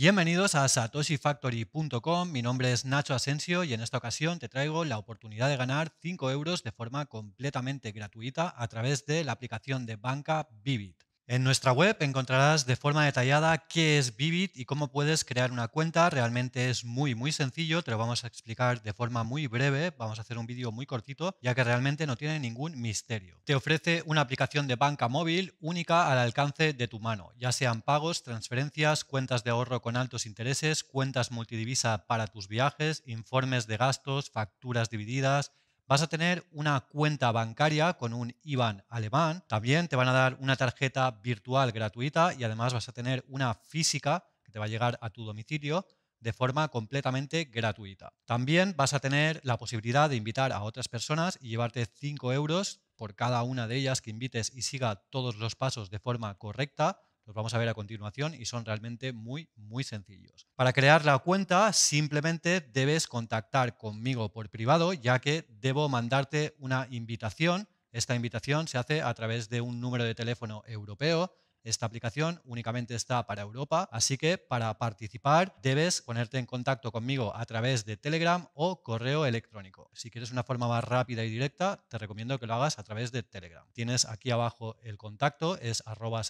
Bienvenidos a satoshifactory.com, mi nombre es Nacho Asensio y en esta ocasión te traigo la oportunidad de ganar 5 euros de forma completamente gratuita a través de la aplicación de banca Vivid. En nuestra web encontrarás de forma detallada qué es Vivid y cómo puedes crear una cuenta. Realmente es muy, muy sencillo. Te lo vamos a explicar de forma muy breve. Vamos a hacer un vídeo muy cortito, ya que realmente no tiene ningún misterio. Te ofrece una aplicación de banca móvil única al alcance de tu mano, ya sean pagos, transferencias, cuentas de ahorro con altos intereses, cuentas multidivisa para tus viajes, informes de gastos, facturas divididas, Vas a tener una cuenta bancaria con un IBAN alemán. También te van a dar una tarjeta virtual gratuita y además vas a tener una física que te va a llegar a tu domicilio de forma completamente gratuita. También vas a tener la posibilidad de invitar a otras personas y llevarte 5 euros por cada una de ellas que invites y siga todos los pasos de forma correcta. Los vamos a ver a continuación y son realmente muy, muy sencillos. Para crear la cuenta simplemente debes contactar conmigo por privado ya que debo mandarte una invitación. Esta invitación se hace a través de un número de teléfono europeo esta aplicación únicamente está para Europa, así que para participar debes ponerte en contacto conmigo a través de Telegram o correo electrónico. Si quieres una forma más rápida y directa, te recomiendo que lo hagas a través de Telegram. Tienes aquí abajo el contacto, es arroba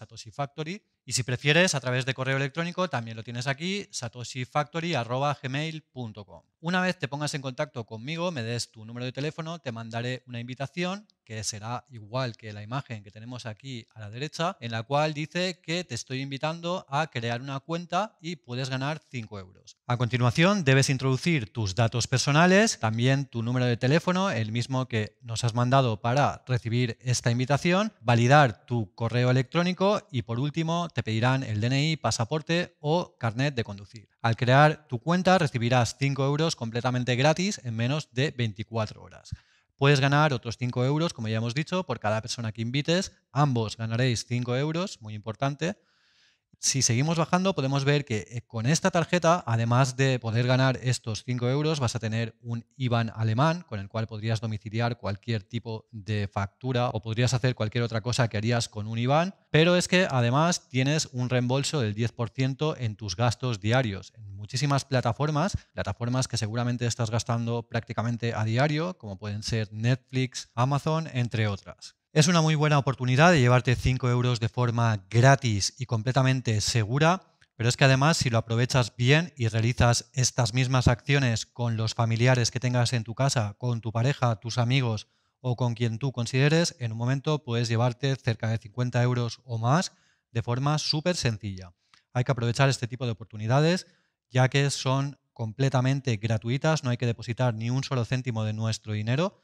y si prefieres, a través de correo electrónico también lo tienes aquí, satoshifactory.gmail.com. Una vez te pongas en contacto conmigo, me des tu número de teléfono, te mandaré una invitación que será igual que la imagen que tenemos aquí a la derecha, en la cual dice que te estoy invitando a crear una cuenta y puedes ganar 5 euros. A continuación, debes introducir tus datos personales, también tu número de teléfono, el mismo que nos has mandado para recibir esta invitación, validar tu correo electrónico y por último, te pedirán el DNI, pasaporte o carnet de conducir. Al crear tu cuenta recibirás 5 euros completamente gratis en menos de 24 horas. Puedes ganar otros 5 euros, como ya hemos dicho, por cada persona que invites. Ambos ganaréis 5 euros, muy importante si seguimos bajando, podemos ver que eh, con esta tarjeta, además de poder ganar estos 5 euros, vas a tener un IBAN alemán con el cual podrías domiciliar cualquier tipo de factura o podrías hacer cualquier otra cosa que harías con un IBAN. Pero es que además tienes un reembolso del 10% en tus gastos diarios. En muchísimas plataformas, plataformas que seguramente estás gastando prácticamente a diario, como pueden ser Netflix, Amazon, entre otras. Es una muy buena oportunidad de llevarte 5 euros de forma gratis y completamente segura, pero es que además si lo aprovechas bien y realizas estas mismas acciones con los familiares que tengas en tu casa, con tu pareja, tus amigos o con quien tú consideres, en un momento puedes llevarte cerca de 50 euros o más de forma súper sencilla. Hay que aprovechar este tipo de oportunidades ya que son completamente gratuitas, no hay que depositar ni un solo céntimo de nuestro dinero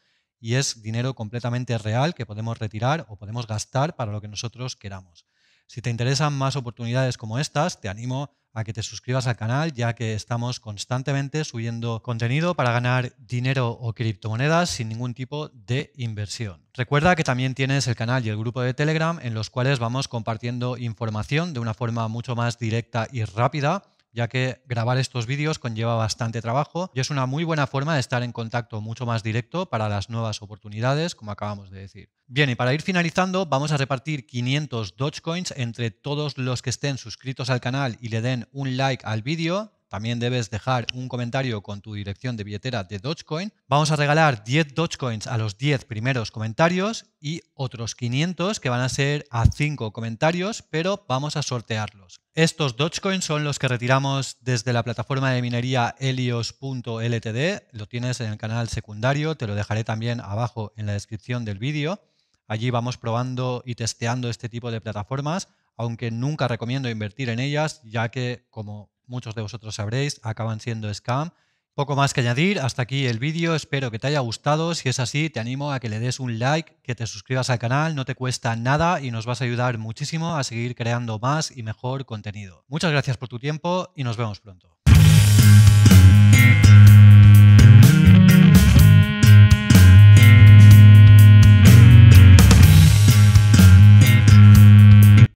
y es dinero completamente real que podemos retirar o podemos gastar para lo que nosotros queramos. Si te interesan más oportunidades como estas, te animo a que te suscribas al canal, ya que estamos constantemente subiendo contenido para ganar dinero o criptomonedas sin ningún tipo de inversión. Recuerda que también tienes el canal y el grupo de Telegram en los cuales vamos compartiendo información de una forma mucho más directa y rápida ya que grabar estos vídeos conlleva bastante trabajo y es una muy buena forma de estar en contacto mucho más directo para las nuevas oportunidades, como acabamos de decir. Bien, y para ir finalizando, vamos a repartir 500 Dogecoins entre todos los que estén suscritos al canal y le den un like al vídeo también debes dejar un comentario con tu dirección de billetera de Dogecoin. Vamos a regalar 10 Dogecoins a los 10 primeros comentarios y otros 500 que van a ser a 5 comentarios, pero vamos a sortearlos. Estos Dogecoins son los que retiramos desde la plataforma de minería helios.ltd. Lo tienes en el canal secundario, te lo dejaré también abajo en la descripción del vídeo. Allí vamos probando y testeando este tipo de plataformas, aunque nunca recomiendo invertir en ellas, ya que, como muchos de vosotros sabréis, acaban siendo scam. Poco más que añadir, hasta aquí el vídeo, espero que te haya gustado, si es así te animo a que le des un like, que te suscribas al canal, no te cuesta nada y nos vas a ayudar muchísimo a seguir creando más y mejor contenido. Muchas gracias por tu tiempo y nos vemos pronto.